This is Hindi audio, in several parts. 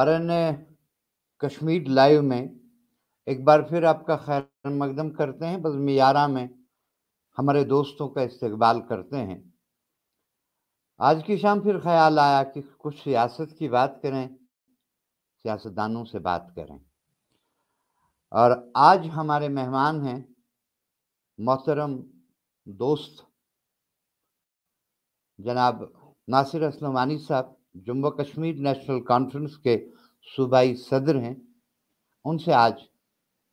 आरण्य कश्मीर लाइव में एक बार फिर आपका खैर मकदम करते हैं बस मीरा में हमारे दोस्तों का इस्तबाल करते हैं आज की शाम फिर ख्याल आया कि कुछ सियासत की बात करें सियासतदानों से बात करें और आज हमारे मेहमान हैं मोहतरम दोस्त जनाब नासिर असलमानी साहब जम्मू कश्मीर नेशनल कॉन्फ्रेंस के सूबाई सदर हैं उनसे आज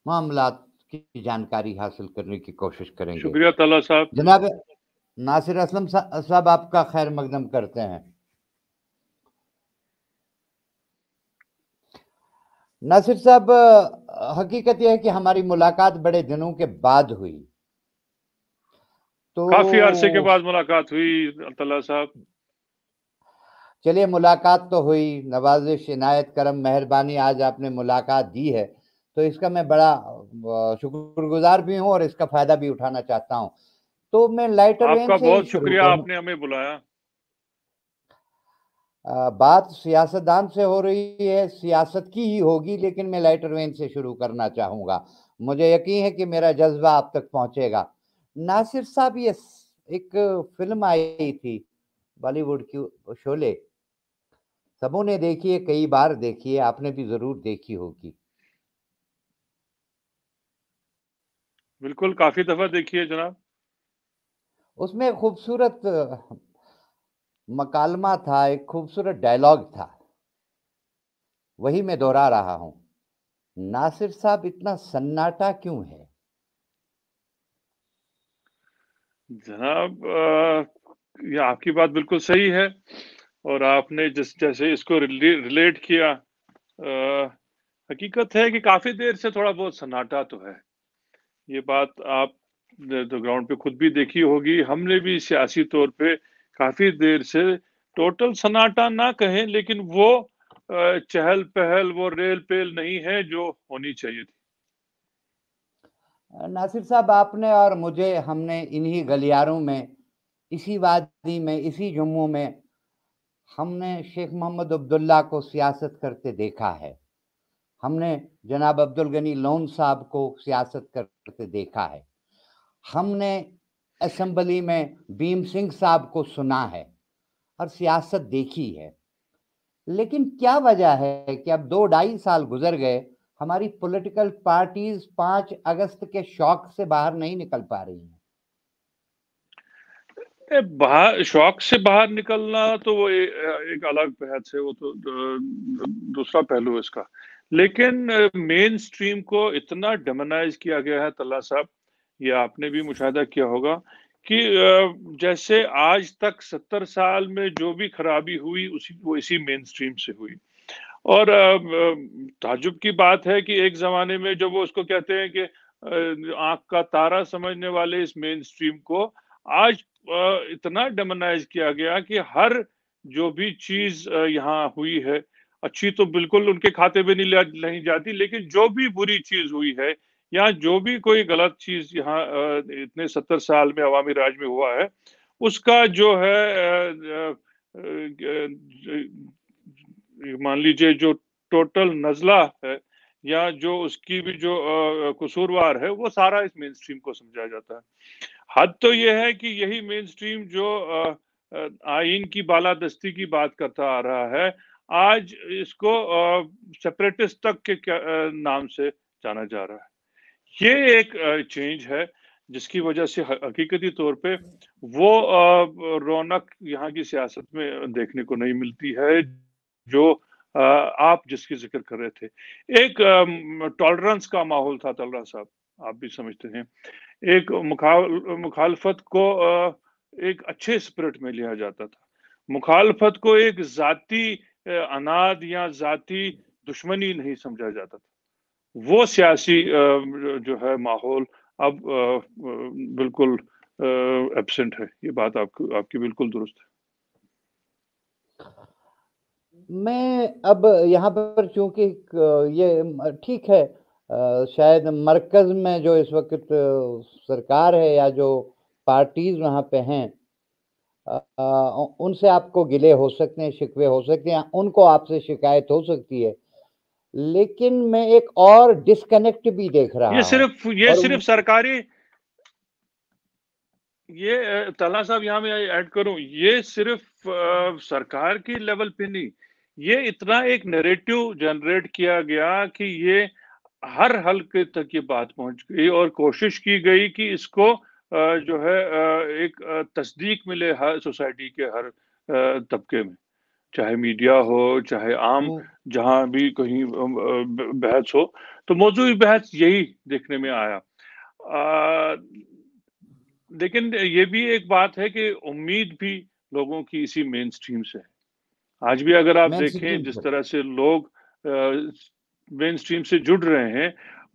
मामला की जानकारी हासिल करने की कोशिश करेंगे शुक्रिया तला साहब जनाब नासिर असलम साहब आपका खैर मकदम करते हैं नासिर साहब हकीकत यह है कि हमारी मुलाकात बड़े दिनों के बाद हुई तो काफी अरसे के बाद मुलाकात हुई साहब चलिए मुलाकात तो हुई नवाजिश इनायत करम मेहरबानी आज आपने मुलाकात दी है तो इसका मैं बड़ा शुक्रगुजार भी हूँ और इसका फायदा भी उठाना चाहता हूँ तो मैं लाइटर आपका बहुत शुक्रिया आपने हमें बुलाया बात सियासतदान से हो रही है सियासत की ही होगी लेकिन मैं लाइटर वेन से शुरू करना चाहूँगा मुझे यकीन है कि मेरा जज्बा आप तक पहुँचेगा नासिर साहब ये एक फिल्म आई थी बॉलीवुड की शोले सबों ने देखी है कई बार देखी है आपने भी जरूर देखी होगी बिल्कुल काफी दफा देखी है जनाब उसमें खूबसूरत मकालमा था एक खूबसूरत डायलॉग था वही मैं दोहरा रहा हूं नासिर साहब इतना सन्नाटा क्यों है जनाब ये आपकी बात बिल्कुल सही है और आपने जिस जैसे इसको रिले, रिलेट किया आ, हकीकत है कि काफ़ी देर से थोड़ा बहुत सन्नाटा तो है ये बात आप तो ग्राउंड पे खुद भी देखी होगी हमने भी सियासी तौर पे काफ़ी देर से टोटल सन्नाटा ना कहें लेकिन वो चहल पहल वो रेल पेल नहीं है जो होनी चाहिए थी नासिर साहब आपने और मुझे हमने इन्हीं गलियारों में इसी वादी में इसी जम्मू में हमने शेख मोहम्मद अब्दुल्ला को सियासत करते देखा है हमने जनाब अब्दुल गनी लोन साहब को सियासत करते देखा है हमने असम्बली में भीम सिंह साहब को सुना है और सियासत देखी है लेकिन क्या वजह है कि अब दो ढाई साल गुजर गए हमारी पॉलिटिकल पार्टीज पाँच अगस्त के शौक से बाहर नहीं निकल पा रही हैं बाहर शौक से बाहर निकलना तो वो ए, एक अलग बहस है वो तो दूसरा पहलू है इसका लेकिन मेन स्ट्रीम को इतना डेमोनाइज किया गया है तल्ला साहब ये आपने भी मुशाह किया होगा कि जैसे आज तक सत्तर साल में जो भी खराबी हुई उसी वो इसी मेन स्ट्रीम से हुई और ताजुब की बात है कि एक ज़माने में जब वो उसको कहते हैं कि आंख का तारा समझने वाले इस मेन स्ट्रीम को आज इतना डेमोनाइज किया गया कि हर जो भी चीज यहाँ हुई है अच्छी तो बिल्कुल उनके खाते में नहीं नहीं जाती लेकिन जो भी बुरी चीज हुई है या जो भी कोई गलत चीज यहाँ इतने सत्तर साल में अवामी राज में हुआ है उसका जो है मान लीजिए जो टोटल नजला है या जो उसकी भी जो कसूरवार है वो सारा इस मेन स्ट्रीम को समझाया जाता है हद तो ये है कि यही मेन स्ट्रीम जो आइन की बालादस्ती की बात करता आ रहा है आज इसको सेपरेटिस्ट तक के क्या, नाम से जाना जा रहा है ये एक चेंज है जिसकी वजह से हकीकती तौर पे वो रौनक यहाँ की सियासत में देखने को नहीं मिलती है जो आप जिसकी जिक्र कर रहे थे एक टॉलरेंस का माहौल था तलरा साहब आप भी समझते हैं एक मुखालफत को एक अच्छे स्पिरिट में लिया जाता था मुखालफत को एक जाति अनाद या जाति दुश्मनी नहीं समझा जाता था वो सियासी जो है माहौल अब बिल्कुल एबसेंट है ये बात आपकी आपकी बिल्कुल दुरुस्त है मैं अब यहाँ पर चूंकि ये ठीक है शायद मरकज़ में जो इस वक्त सरकार है या जो पार्टीज़ वहाँ पे हैं उनसे आपको गिले हो सकते हैं शिकवे हो सकते हैं उनको आपसे शिकायत हो सकती है लेकिन मैं एक और डिस्कनेक्ट भी देख रहा ये सिर्फ ये सिर्फ सरकारी ये तला साहब यहाँ मैं ऐड करूं ये सिर्फ सरकार की लेवल पे नहीं ये इतना एक नैरेटिव जनरेट किया गया कि ये हर हल्के तक ये बात पहुंच गई और कोशिश की गई कि इसको जो है एक तस्दीक मिले हर सोसाइटी के हर तबके में चाहे मीडिया हो चाहे आम हम्म। जहां भी कहीं बहस हो तो मौजूद बहस यही देखने में आया आ, लेकिन ये भी एक बात है कि उम्मीद भी लोगों की इसी मेन स्ट्रीम से है आज भी अगर आप देखें जिस तरह से लोग मेन स्ट्रीम से जुड़ रहे हैं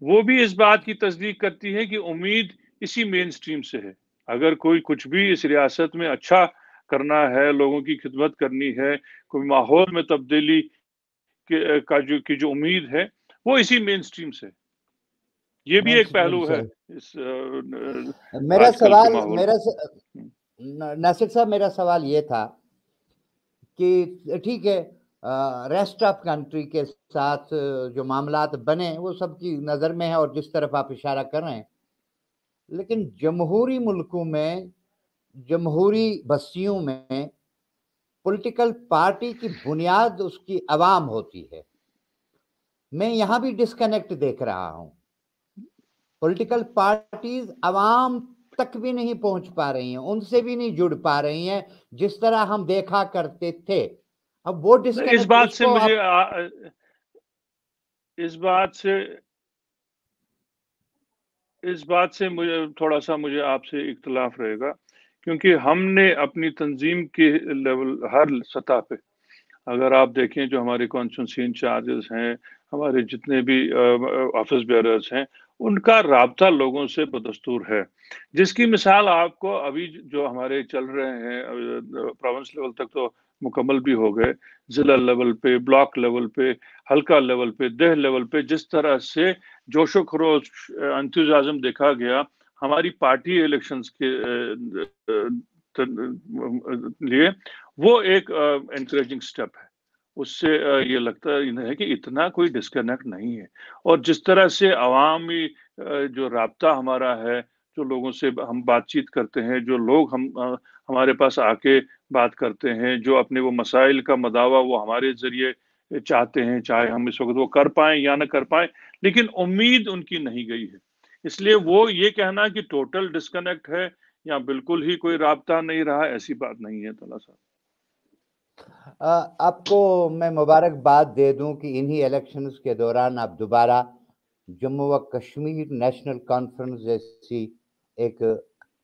वो भी इस बात की तस्दीक करती है कि उम्मीद इसी मेन स्ट्रीम से है अगर कोई कुछ भी इस रियासत में अच्छा करना है लोगों की खिदमत करनी है कोई माहौल में तब्दीली का जो की जो उम्मीद है वो इसी मेन स्ट्रीम से ये भी एक पहलू है इस मेरा सवाल मेरा हम्म। नासिर साहब मेरा सवाल ये था कि ठीक है रेस्ट ऑफ कंट्री के साथ जो मामला बने वो सबकी नज़र में है और जिस तरफ आप इशारा कर रहे हैं लेकिन जमहूरी मुल्कों में जमहूरी बस्तियों में पॉलिटिकल पार्टी की बुनियाद उसकी आवाम होती है मैं यहाँ भी डिस्कनेक्ट देख रहा हूँ पॉलिटिकल पार्टीज आवाम तक भी नहीं पहुँच पा रही हैं उनसे भी नहीं जुड़ पा रही हैं जिस तरह हम देखा करते थे अब वो इस बात से मुझे आप... इस बात से इस बात से मुझे थोड़ा सा मुझे आपसे इख्तलाफ रहेगा क्योंकि हमने अपनी तंजीम के लेवल हर सतह पे अगर आप देखें जो हमारे कॉन्सुनसी इंचार्जेस हैं हमारे जितने भी ऑफिस बेरर्स हैं उनका रबता लोगों से बदस्तूर है जिसकी मिसाल आपको अभी जो हमारे चल रहे हैं प्रोविंस लेवल तक तो मुकम्मल भी हो गए ज़िला लेवल पे ब्लॉक लेवल पे हल्का लेवल पे देह लेवल पे जिस तरह से जोशो खरोश अंतजाज़म देखा गया हमारी पार्टी इलेक्शंस के लिए वो एक इंकरेजिंग स्टेप है उससे ये लगता है कि इतना कोई डिस्कनेक्ट नहीं है और जिस तरह से अवामी जो रबता हमारा है जो लोगों से हम बातचीत करते हैं जो लोग हम आ, हमारे पास आके बात करते हैं जो अपने वो मसाइल का मदावा वो हमारे ज़रिए चाहते हैं चाहे हम इस वक्त वो कर पाए या ना कर पाए लेकिन उम्मीद उनकी नहीं गई है इसलिए वो ये कहना कि टोटल डिस्कनेक्ट है या बिल्कुल ही कोई रहा नहीं रहा ऐसी बात नहीं है तला साहब आपको मैं मुबारकबाद दे दूं कि इन्हीं इलेक्शंस के दौरान आप दोबारा जम्मू व कश्मीर नेशनल कॉन्फ्रेंस जैसी एक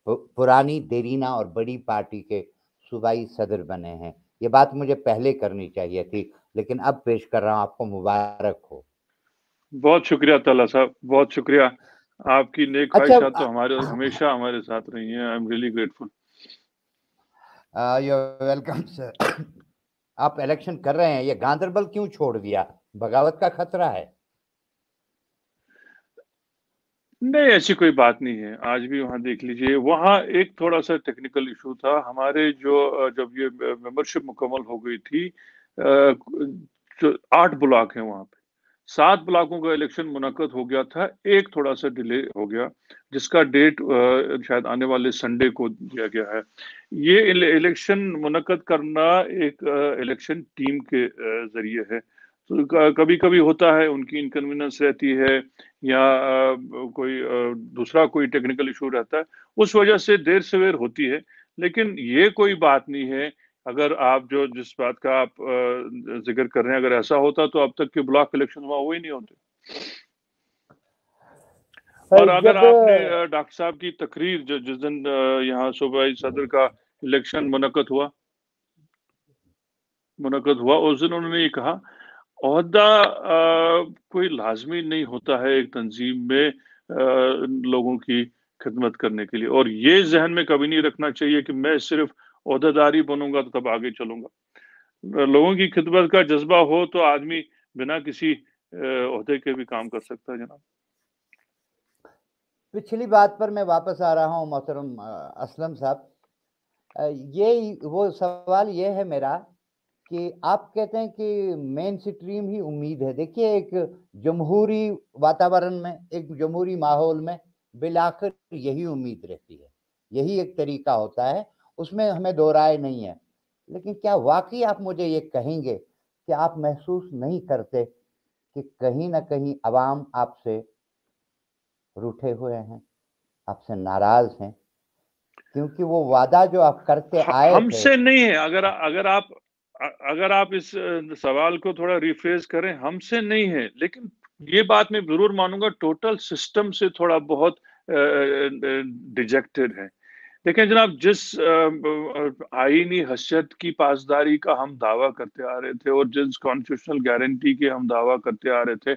पुरानी देरीना और बड़ी पार्टी के सूबाई सदर बने हैं ये बात मुझे पहले करनी चाहिए थी लेकिन अब पेश कर रहा हूँ आपको मुबारक हो बहुत शुक्रिया तला साहब बहुत शुक्रिया आपकी नेक अच्छा, तो हमारे हमेशा हमारे साथ रही है I am really grateful welcome sir आप इलेक्शन कर रहे हैं ये गांधरबल क्यों छोड़ दिया बगावत का खतरा है नहीं, ऐसी कोई बात नहीं है। आज भी वहाँ देख लीजिए, वहाँ एक थोड़ा-सा टेक्निकल इशू था। हमारे जो जब ये मेंबरशिप मुकम्मल हो गई थी आठ च ब्लॉक हैं वहाँ पे। सात ब्लॉकों का इलेक्शन मुनद हो गया था, एक थोड़ा-सा डिले हो गया, जिसका डेट शायद आने वाले संडे को दिया गया है। ये इलेक्शन मुनद करना एक इलेक्शन टीम के ज़रिए है। तो कभी कभी होता है उनकी इनकन्वीनियंस रहती है या कोई दूसरा कोई टेक्निकल इशू रहता है उस वजह से देर सवेर होती है लेकिन ये कोई बात नहीं है अगर आप जो जिस बात का आप जिक्र कर रहे हैं अगर ऐसा होता तो अब तक के ब्लॉक इलेक्शन हुआ हुए नहीं होते और अगर आपने डॉक्टर साहब की तकरीर जो जिस दिन यहाँ सूबाई सदर का इलेक्शन मुनद हुआ मुनद हुआ उस दिन उन्होंने ये कहा अहदा कोई लाजमी नहीं होता है एक तंजीम में आ, लोगों की खिदमत करने के लिए और ये जहन में कभी नहीं रखना चाहिए कि मैं सिर्फ अहदेदारी बनूंगा तो तब आगे चलूंगा लोगों की खिदमत का जज्बा हो तो आदमी बिना किसी अहदे के भी काम कर सकता है जनाब पिछली बात पर मैं वापस आ रहा हूँ मोहतरम असलम साहब ये वो सवाल ये है मेरा कि आप कहते हैं कि मेन स्ट्रीम ही उम्मीद है देखिए एक जमहूरी वातावरण में एक जमहूरी माहौल में बिलाकर यही उम्मीद रहती है यही एक तरीका होता है उसमें हमें दो राय नहीं है लेकिन क्या वाकई आप मुझे ये कहेंगे कि आप महसूस नहीं करते कि कहीं ना कहीं आवाम आपसे रूठे हुए हैं आपसे नाराज हैं क्योंकि वो वादा जो आप करते आए हमसे नहीं है अगर अगर आप अगर आप इस सवाल को थोड़ा रिफ्रेज करें हमसे नहीं है लेकिन ये बात मैं जरूर मानूंगा टोटल सिस्टम से थोड़ा बहुत डिजेक्टेड है लेकिन जनाब जिस आईनी हसियत की पासदारी का हम दावा करते आ रहे थे और जिस कॉन्स्टिट्यूशनल गारंटी के हम दावा करते आ रहे थे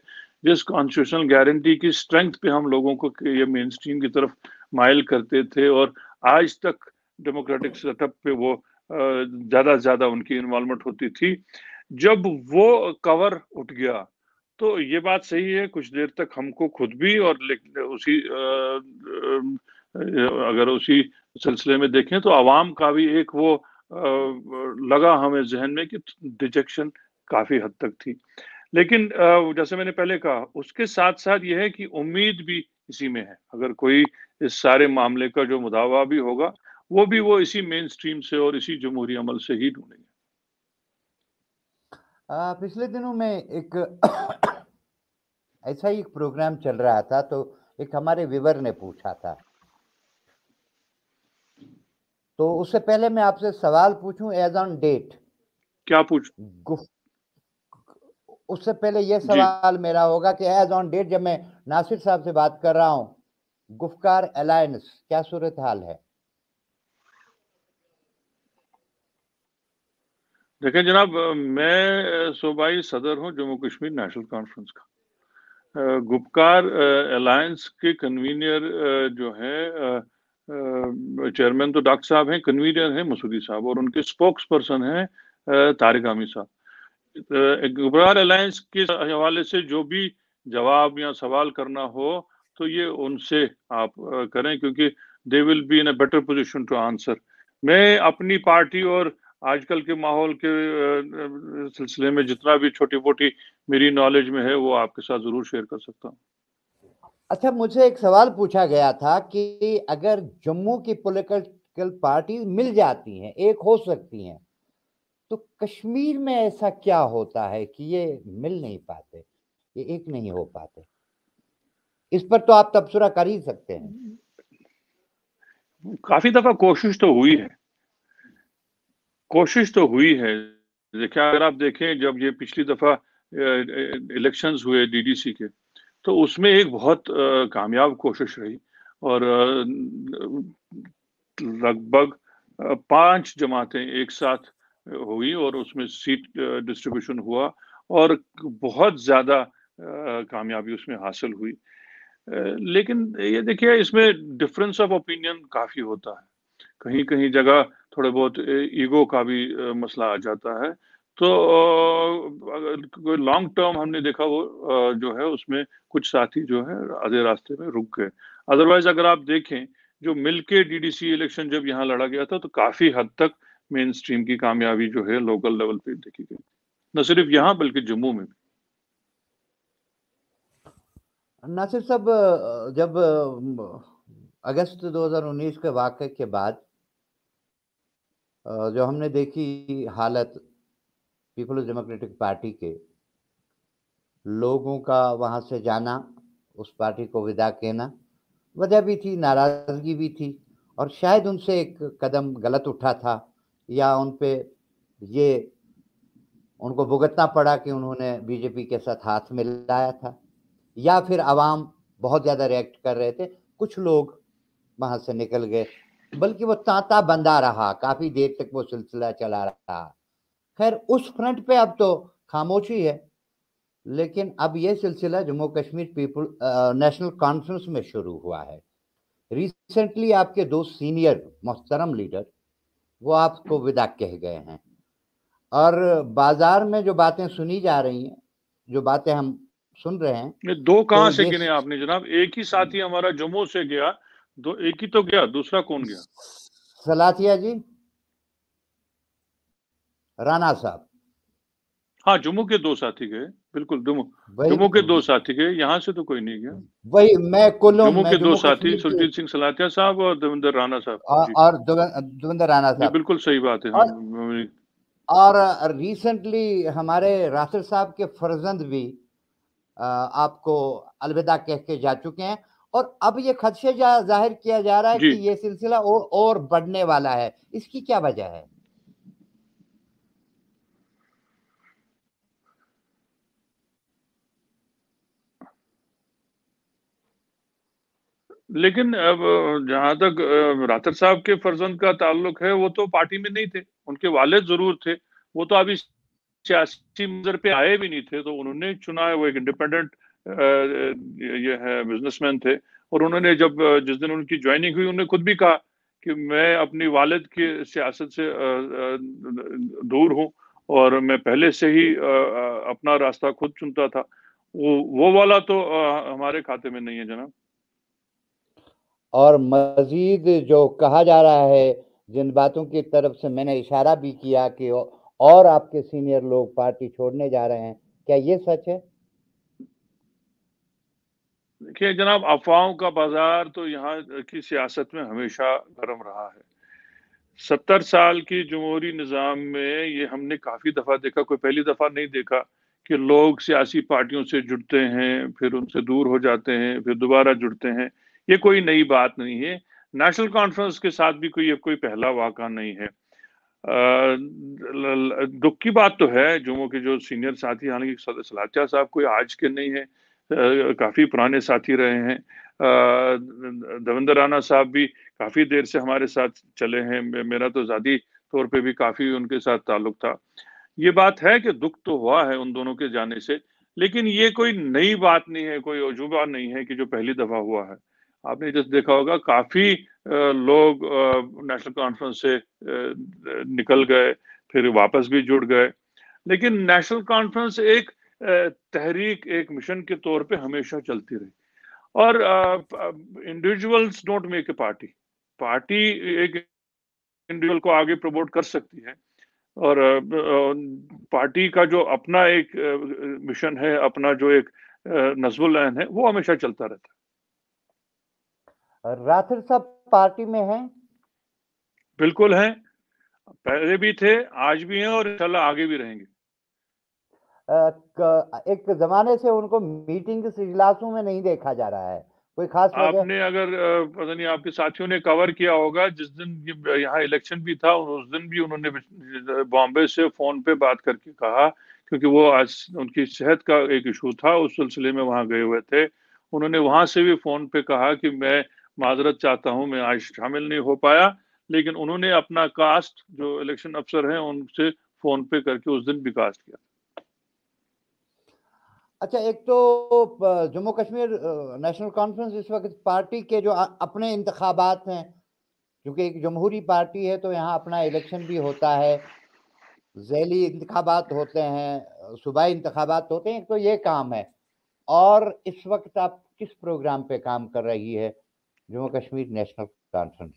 जिस कॉन्स्टिट्यूशनल गारंटी की स्ट्रेंथ पे हम लोगों को ये मेन स्ट्रीम की तरफ माइल करते थे और आज तक डेमोक्रेटिक सेटअप पे वो ज्यादा से ज्यादा उनकी इन्वॉल्वमेंट होती थी जब वो कवर उठ गया तो ये बात सही है कुछ देर तक हमको खुद भी और उसी अगर उसी सिलसिले में देखें तो आवाम का भी एक वो लगा हमें जहन में कि डिजेक्शन काफी हद तक थी लेकिन जैसे मैंने पहले कहा उसके साथ साथ यह है कि उम्मीद भी इसी में है अगर कोई इस सारे मामले का जो मुदावा भी होगा वो भी वो इसी मेन स्ट्रीम से और इसी जमहूरी अमल से ही ढूंढेंगे पिछले दिनों में एक ऐसा ही एक प्रोग्राम चल रहा था तो एक हमारे विवर ने पूछा था तो उससे पहले मैं आपसे सवाल पूछूं एज ऑन डेट क्या पूछ उससे पहले यह सवाल मेरा होगा कि एज ऑन डेट जब मैं नासिर साहब से बात कर रहा हूं गुफ्कार अलायंस क्या सूरत हाल है देखें जनाब मैं सूबाई सदर हूँ जम्मू कश्मीर नेशनल कॉन्फ्रेंस का गुपकार अलायंस के कन्वीनियर जो है चेयरमैन तो डॉक्टर साहब हैं कन्वीनियर हैं मसूदी साहब और उनके स्पोक्स पर्सन हैं तारिक आमी साहब गुपकार अलायंस के हवाले से जो भी जवाब या सवाल करना हो तो ये उनसे आप करें क्योंकि they will be in a better position to answer मैं अपनी पार्टी और आजकल के माहौल के सिलसिले में जितना भी छोटी मोटी मेरी नॉलेज में है वो आपके साथ जरूर शेयर कर सकता हूँ अच्छा मुझे एक सवाल पूछा गया था कि अगर जम्मू की पॉलिटिकल पार्टी मिल जाती हैं एक हो सकती हैं तो कश्मीर में ऐसा क्या होता है कि ये मिल नहीं पाते ये एक नहीं हो पाते इस पर तो आप तबसरा कर ही सकते हैं काफी दफा कोशिश तो हुई है कोशिश तो हुई है देखिए अगर आप देखें जब ये पिछली दफ़ा इलेक्शंस हुए डीडीसी के तो उसमें एक बहुत कामयाब कोशिश रही और लगभग पांच जमातें एक साथ हुई और उसमें सीट डिस्ट्रीब्यूशन हुआ और बहुत ज़्यादा कामयाबी उसमें हासिल हुई लेकिन ये देखिए इसमें डिफरेंस ऑफ ओपिनियन काफ़ी होता है कहीं कहीं जगह थोड़े बहुत ईगो का भी मसला आ जाता है तो कोई लॉन्ग टर्म हमने देखा वो जो है उसमें कुछ साथी जो है आधे रास्ते में रुक गए अदरवाइज अगर आप देखें जो मिलके डीडीसी इलेक्शन जब यहाँ लड़ा गया था तो काफी हद तक मेन स्ट्रीम की कामयाबी जो है लोकल लेवल पे देखी गई न सिर्फ यहाँ बल्कि जम्मू में भी नासिर साहब जब अगस्त 2019 के वाक के बाद जो हमने देखी हालत पीपल्स डेमोक्रेटिक पार्टी के लोगों का वहाँ से जाना उस पार्टी को विदा कहना वजह भी थी नाराज़गी भी थी और शायद उनसे एक कदम गलत उठा था या उन पर ये उनको भुगतना पड़ा कि उन्होंने बीजेपी के साथ हाथ मिलाया था या फिर आवाम बहुत ज़्यादा रिएक्ट कर रहे थे कुछ लोग वहाँ से निकल गए बल्कि वो तांता बंधा रहा काफी देर तक वो सिलसिला चला रहा खैर उस फ्रंट पे अब तो खामोशी है लेकिन अब यह सिलसिला Jammu Kashmir people national conference में शुरू हुआ है रिसेंटली आपके दो सीनियर मोहतरम लीडर वो आपको विदा कह गए हैं और बाजार में जो बातें सुनी जा रही हैं जो बातें हम सुन रहे हैं दो कहां तो से गिने आपने जनाब एक ही साथी हमारा जम्मू से गया दो एक ही तो गया दूसरा कौन गया सलाथिया जी राणा साहब हाँ जम्मू के दो साथी गए बिल्कुल जम्मू के दो तो। साथी गए यहाँ से तो कोई नहीं गया वही मैं कुल्लू जम्मू के दो साथी सुरजीत सिंह सलाथिया साहब और देवेंद्र राणा साहब और देवेंद्र राणा साहब बिल्कुल सही बात है और, और रिसेंटली हमारे राशिद साहब के फर्जंद भी आपको अलविदा कह के जा चुके हैं और अब ये खदशे जाहिर किया जा रहा है कि ये सिलसिला और, और बढ़ने वाला है इसकी क्या वजह है लेकिन अब जहां तक रातर साहब के फर्जंद का ताल्लुक है वो तो पार्टी में नहीं थे उनके वाले जरूर थे वो तो अभी सियासी मंजर पे आए भी नहीं थे तो उन्होंने चुना है वो एक इंडिपेंडेंट ये है बिजनेसमैन थे और उन्होंने जब जिस दिन उनकी ज्वाइनिंग हुई उन्होंने खुद भी कहा कि मैं अपनी वालद की सियासत से दूर हूँ और मैं पहले से ही अपना रास्ता खुद चुनता था वो वो वाला तो हमारे खाते में नहीं है जनाब और मजीद जो कहा जा रहा है जिन बातों की तरफ से मैंने इशारा भी किया कि और आपके सीनियर लोग पार्टी छोड़ने जा रहे हैं क्या ये सच है देखिए जनाब अफवाहों का बाजार तो यहाँ की सियासत में हमेशा गर्म रहा है सत्तर साल की जमहूरी निज़ाम में ये हमने काफ़ी दफ़ा देखा कोई पहली दफ़ा नहीं देखा कि लोग सियासी पार्टियों से जुड़ते हैं फिर उनसे दूर हो जाते हैं फिर दोबारा जुड़ते हैं ये कोई नई बात नहीं है नेशनल कॉन्फ्रेंस के साथ भी कोई कोई पहला वाक़ा नहीं है दुख की बात तो है जुम्मो के जो सीनियर साथी हालांकि सलाथिया साहब कोई आज के नहीं है काफ़ी पुराने साथी रहे हैं दवेंद्र राणा साहब भी काफ़ी देर से हमारे साथ चले हैं मेरा तो ज़ाती तौर पे भी काफ़ी उनके साथ ताल्लुक था ये बात है कि दुख तो हुआ है उन दोनों के जाने से लेकिन ये कोई नई बात नहीं है कोई अजूबा नहीं है कि जो पहली दफ़ा हुआ है आपने जैसे देखा होगा काफ़ी लोग नेशनल कॉन्फ्रेंस से निकल गए फिर वापस भी जुड़ गए लेकिन नेशनल कॉन्फ्रेंस एक तहरीक एक मिशन के तौर पे हमेशा चलती रही और individuals don't make a party party एक इंडिविजुअल को आगे प्रमोट कर सकती है और पार्टी का जो अपना एक मिशन है अपना जो एक नजबुल है वो हमेशा चलता रहता है राठौर साहब पार्टी में हैं बिल्कुल हैं पहले भी थे आज भी हैं और इंशाल्लाह आगे भी रहेंगे एक जमाने से उनको मीटिंग इजलासों में नहीं देखा जा रहा है कोई खास आपने अगर पता नहीं आपके साथियों ने कवर किया होगा जिस दिन यहाँ इलेक्शन भी था उस दिन भी उन्होंने बॉम्बे से फोन पे बात करके कहा क्योंकि वो आज उनकी सेहत का एक इशू था उस सिलसिले में वहाँ गए हुए थे उन्होंने वहां से भी फोन पे कहा कि मैं माजरत चाहता हूँ मैं आज शामिल नहीं हो पाया लेकिन उन्होंने अपना कास्ट जो इलेक्शन अफसर है उनसे फोन पे करके उस दिन भी कास्ट किया अच्छा एक तो जम्मू कश्मीर नेशनल कॉन्फ्रेंस इस वक्त पार्टी के जो अपने इंतबात हैं क्योंकि एक जमहूरी पार्टी है तो यहाँ अपना इलेक्शन भी होता है जैली इंतबात होते हैं सूबाई इंतबात होते हैं तो ये काम है और इस वक्त आप किस प्रोग्राम पे काम कर रही है जम्मू कश्मीर नेशनल कॉन्फ्रेंस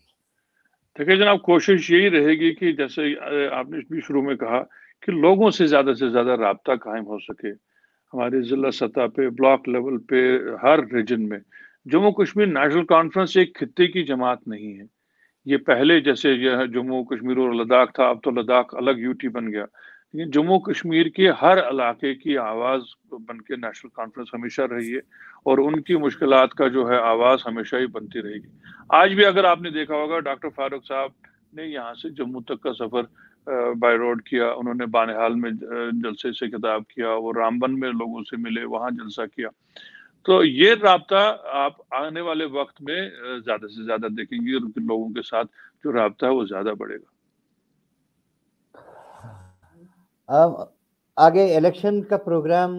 देखिए जनाब कोशिश यही रहेगी कि जैसे आपने भी शुरू में कहा कि लोगों से ज़्यादा से ज़्यादा रबता कायम हो सके हमारे ज़िला सतह पे ब्लॉक लेवल पे हर रीजन में जम्मू कश्मीर नेशनल कॉन्फ्रेंस एक खत्े की जमात नहीं है ये पहले जैसे यह जम्मू कश्मीर और लद्दाख था अब तो लद्दाख अलग यूटी बन गया लेकिन जम्मू कश्मीर के हर इलाके की आवाज़ बन के नेशनल कॉन्फ्रेंस हमेशा रही है और उनकी मुश्किल का जो है आवाज़ हमेशा ही बनती रहेगी आज भी अगर आपने देखा होगा डॉक्टर फारूक साहब ने यहाँ से जम्मू तक का सफ़र बाई रोड किया उन्होंने बानहाल में जलसे से खिताब किया वो रामबन में लोगों से मिले वहाँ जलसा किया तो ये रबता आप आने वाले वक्त में ज्यादा से ज्यादा देखेंगे और लोगों के साथ जो रबता है वो ज्यादा बढ़ेगा आ, आगे इलेक्शन का प्रोग्राम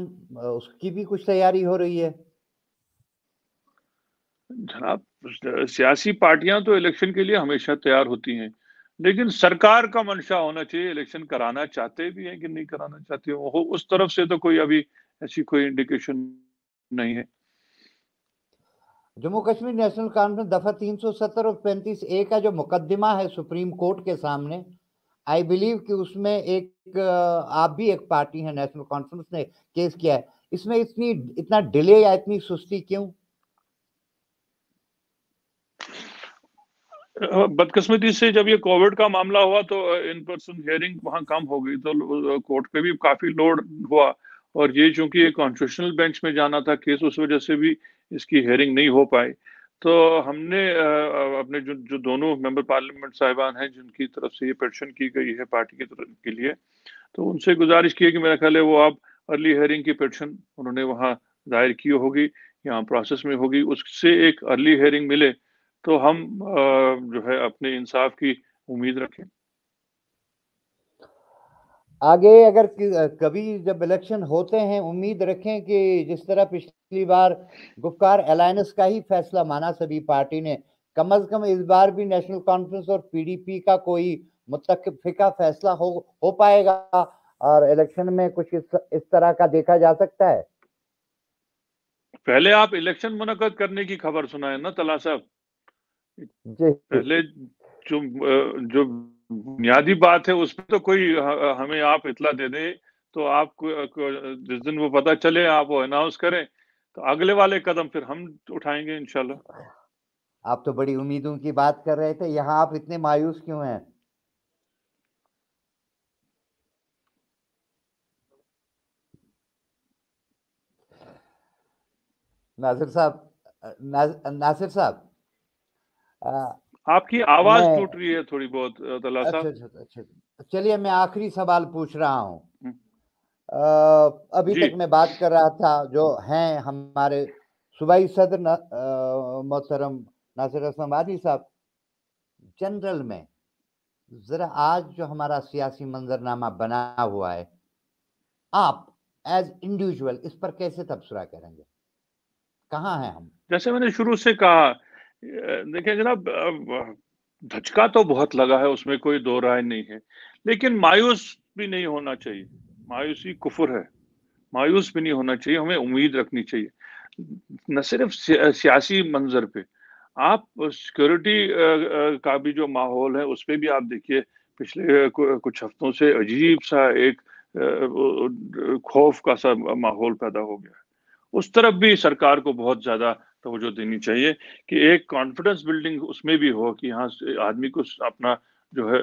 उसकी भी कुछ तैयारी हो रही है जनाब सियासी पार्टियां तो इलेक्शन के लिए हमेशा तैयार होती हैं लेकिन सरकार का मंशा होना चाहिए इलेक्शन कराना चाहते भी हैं कि नहीं कराना चाहते हो उस तरफ से तो कोई अभी ऐसी कोई इंडिकेशन नहीं है जम्मू कश्मीर नेशनल कॉन्फ्रेंस दफा 370 और 35 ए का जो मुकदमा है सुप्रीम कोर्ट के सामने आई बिलीव कि उसमें एक आप भी एक पार्टी है नेशनल कॉन्फ्रेंस ने केस किया है इसमें इतनी इतना डिले या इतनी सुस्ती क्यों हाँ, बदकिस्मती से जब ये कोविड का मामला हुआ तो इन पर्सन हियरिंग वहाँ कम हो गई तो कोर्ट पे भी काफी लोड हुआ और ये चूंकि कॉन्स्टिट्यूशनल बेंच में जाना था केस उस वजह से भी इसकी हियरिंग नहीं हो पाई तो हमने अपने जो जो दोनों मेंबर पार्लियामेंट साहिबान हैं जिनकी तरफ से ये पिटिशन की गई है पार्टी की तरफ के लिए तो उनसे गुजारिश की है कि मेरा ख्याल है वो आप अर्ली हेयरिंग की पिटिशन उन्होंने वहाँ दायर की होगी यहाँ प्रोसेस में होगी उससे एक अर्ली हेयरिंग मिले तो हम जो है अपने इंसाफ की उम्मीद रखें आगे अगर कभी जब इलेक्शन होते हैं उम्मीद रखें कि जिस तरह पिछली बार गुफ्कार अलायंस का ही फैसला माना सभी पार्टी ने कम अज कम इस बार भी नेशनल कॉन्फ्रेंस और पीडीपी का कोई मुतफिका फैसला हो हो पाएगा और इलेक्शन में कुछ इस, इस तरह का देखा जा सकता है पहले आप इलेक्शन मुनद करने की खबर सुनाए ना तला साहब पहले जो जो बुनियादी बात है उसमें तो कोई हमें आप इतला दे दे तो आप जिस दिन वो पता चले आप वो अनाउंस करें तो अगले वाले कदम फिर हम उठाएंगे इनशाला आप तो बड़ी उम्मीदों की बात कर रहे थे यहाँ आप इतने मायूस क्यों हैं नासिर साहब नासिर साहब हाँ। आपकी आवाज टूट रही है थोड़ी बहुत अच्छा अच्छा, अच्छा, अच्छा। तो चलिए मैं आखिरी सवाल पूछ रहा हूँ हम्म। अभी तक मैं बात कर रहा था जो हैं हमारे सुबाई सदर मोहतरम नासिर असलम वादी साहब जनरल में जरा आज जो हमारा सियासी मंजरनामा बना हुआ है आप एज इंडिविजुअल इस पर कैसे तबसरा करेंगे कहाँ हैं हम जैसे मैंने शुरू से कहा देखिए जनाब धचका तो बहुत लगा है उसमें कोई दो राय नहीं है लेकिन मायूस भी नहीं होना चाहिए मायूसी कुफर है मायूस भी नहीं होना चाहिए हमें उम्मीद रखनी चाहिए न सिर्फ सियासी मंजर पे आप सिक्योरिटी का भी जो माहौल है उस पर भी आप देखिए पिछले कुछ हफ्तों से अजीब सा एक खौफ का सा माहौल पैदा हो गया है उस तरफ भी सरकार को बहुत ज़्यादा तोजो देनी चाहिए कि एक कॉन्फिडेंस बिल्डिंग उसमें भी हो कि यहाँ आदमी को अपना जो है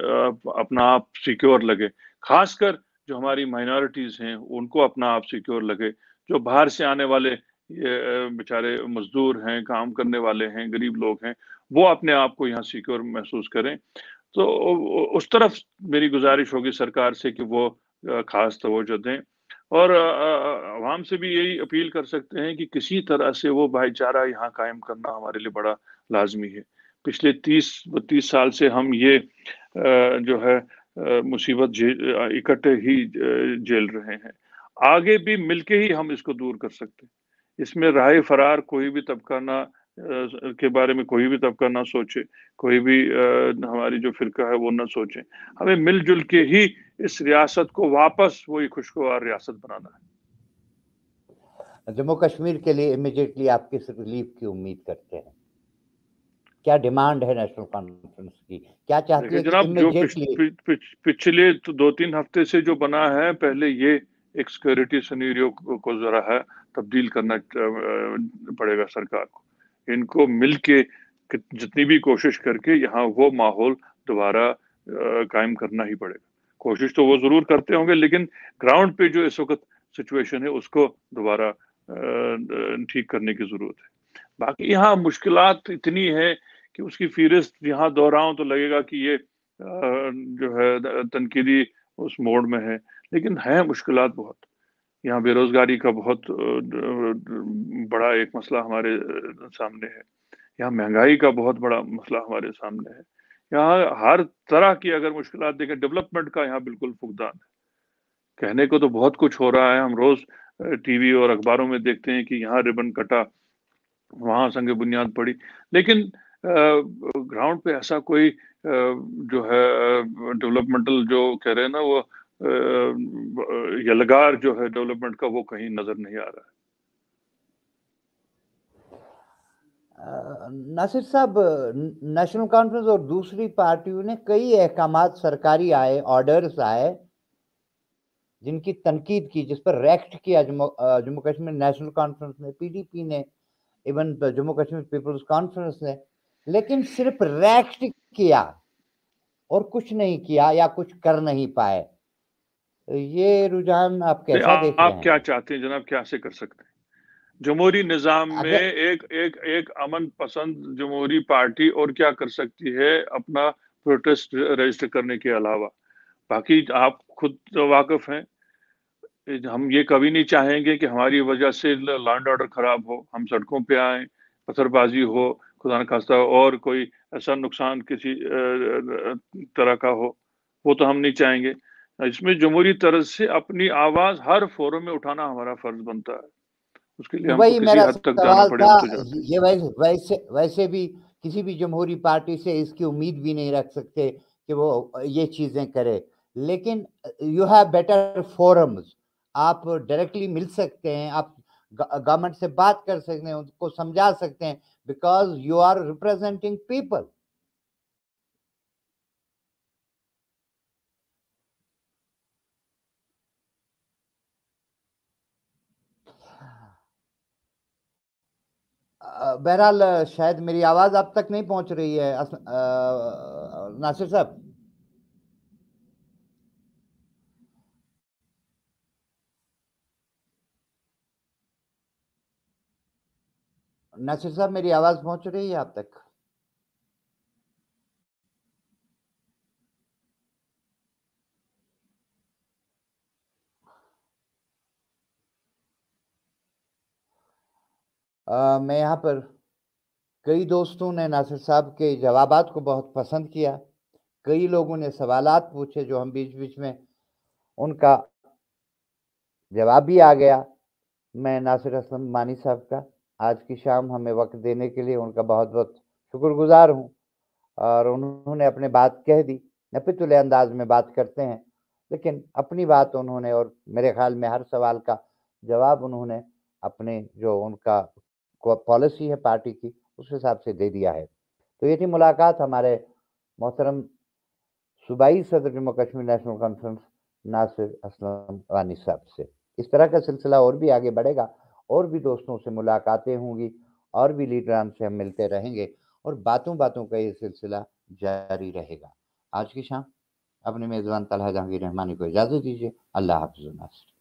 अपना आप सिक्योर लगे खासकर जो हमारी माइनॉरिटीज़ हैं उनको अपना आप सिक्योर लगे जो बाहर से आने वाले ये बेचारे मजदूर हैं काम करने वाले हैं गरीब लोग हैं वो अपने आप को यहाँ सिक्योर महसूस करें तो उस तरफ मेरी गुजारिश होगी सरकार से कि वो खास तोज्जो दें और आवाम से भी यही अपील कर सकते हैं कि किसी तरह से वो भाईचारा यहाँ कायम करना हमारे लिए बड़ा लाजमी है पिछले तीस बत्तीस साल से हम ये जो है मुसीबत इकट्ठे ही झेल रहे हैं आगे भी मिलके ही हम इसको दूर कर सकते हैं इसमें राय फरार कोई भी तबका ना के बारे में कोई भी तबका ना सोचे कोई भी हमारी जो फिरका है वो ना सोचे हमें मिलजुल के ही इस रियासत को वापस वही खुशगवार रियासत बनाना है जम्मू कश्मीर के लिए इमिजिएटली आप किस रिलीफ की उम्मीद करते हैं क्या डिमांड है नेशनल कॉन्फ्रेंस की क्या चाहते हैं जनाब जो पिछले पिछ, पिछ, तो दो तीन हफ्ते से जो बना है पहले ये एक सिक्योरिटी सनीरियो को, को जरा है तब्दील करना पड़ेगा सरकार को इनको मिल के जितनी भी कोशिश करके यहाँ वो माहौल दोबारा कायम करना ही पड़ेगा कोशिश तो वो ज़रूर करते होंगे लेकिन ग्राउंड पे जो इस वक्त सिचुएशन है उसको दोबारा ठीक करने की ज़रूरत है बाकी यहाँ मुश्किल इतनी है कि उसकी फहरिस्त यहाँ दोहराऊँ तो लगेगा कि ये जो है तनकीदी उस मोड़ में है लेकिन है मुश्किल बहुत यहाँ बेरोज़गारी का बहुत बड़ा एक मसला हमारे सामने है यहाँ महंगाई का बहुत बड़ा मसला हमारे सामने है यहाँ हर तरह की अगर मुश्किल देखें डेवलपमेंट का यहाँ बिल्कुल फुकदान है कहने को तो बहुत कुछ हो रहा है हम रोज टीवी और अखबारों में देखते हैं कि यहाँ रिबन कटा वहां संग बुनियाद पड़ी लेकिन ग्राउंड पे ऐसा कोई जो है डेवलपमेंटल जो कह रहे हैं ना वो यलगार जो है डेवलपमेंट का वो कहीं नजर नहीं आ रहा है नासिर साहब नेशनल कॉन्फ्रेंस और दूसरी पार्टियों ने कई अहकाम सरकारी आए ऑर्डर्स आए जिनकी तनकीद की जिस पर रेक्ट किया जम्मू कश्मीर नेशनल कॉन्फ्रेंस ने पीडीपी ने even Jammu Kashmir people's conference ने लेकिन सिर्फ रेक्ट किया और कुछ नहीं किया या कुछ कर नहीं पाए ये रुझान आप कैसा देखते हैं आप क्या चाहते हैं जनाब क्या से कर सकते हैं जमहूरी निज़ाम में एक एक एक अमन पसंद जमहूरी पार्टी और क्या कर सकती है अपना प्रोटेस्ट रजिस्टर करने के अलावा बाकी आप खुद तो वाकफ हैं हम ये कभी नहीं चाहेंगे कि हमारी वजह से लैंड ऑर्डर खराब हो हम सड़कों पे आए पत्थरबाजी हो खुदा न खास्ता और कोई ऐसा नुकसान किसी तरह का हो वो तो हम नहीं चाहेंगे इसमें जमहूरी तरह से अपनी आवाज़ हर फोरम में उठाना हमारा फर्ज बनता है उसके लिए तो वही मेरा सवाल था ये वैसे वैसे वैसे भी किसी भी जमहूरी पार्टी से इसकी उम्मीद भी नहीं रख सकते कि वो ये चीज़ें करे लेकिन यू हैव बेटर फोरम्स आप डायरेक्टली मिल सकते हैं आप गवर्नमेंट से बात कर सकते हैं उनको समझा सकते हैं because you are representing people बहरहाल शायद मेरी आवाज़ आप तक नहीं पहुंच रही है आ, नासिर साहब नासिर साहब मेरी आवाज़ पहुंच रही है आप तक मैं यहाँ पर कई दोस्तों ने नासिर साहब के जवाब को बहुत पसंद किया कई लोगों ने सवालात पूछे जो हम बीच बीच में उनका जवाब भी आ गया मैं नासिर असलम मानी साहब का आज की शाम हमें वक्त देने के लिए उनका बहुत बहुत शुक्रगुजार हूँ और उन्होंने अपने बात कह दी नपितुल अंदाज में बात करते हैं लेकिन अपनी बात उन्होंने और मेरे ख्याल में हर सवाल का जवाब उन्होंने अपने जो उनका पॉलिसी है पार्टी की उस हिसाब से दे दिया है तो ये थी मुलाकात हमारे मोहतरम सूबाई सदर जम्मू कश्मीर नेशनल कॉन्फ्रेंस नासिर असलम वानी साहब से इस तरह का सिलसिला और भी आगे बढ़ेगा और भी दोस्तों से मुलाकातें होंगी और भी लीडरान से हम मिलते रहेंगे और बातों बातों का ये सिलसिला जारी रहेगा आज की शाम अपने मेज़बान तलहा जहांगीर रहमानी को इजाज़त दीजिए अल्लाह हाफिज नासिर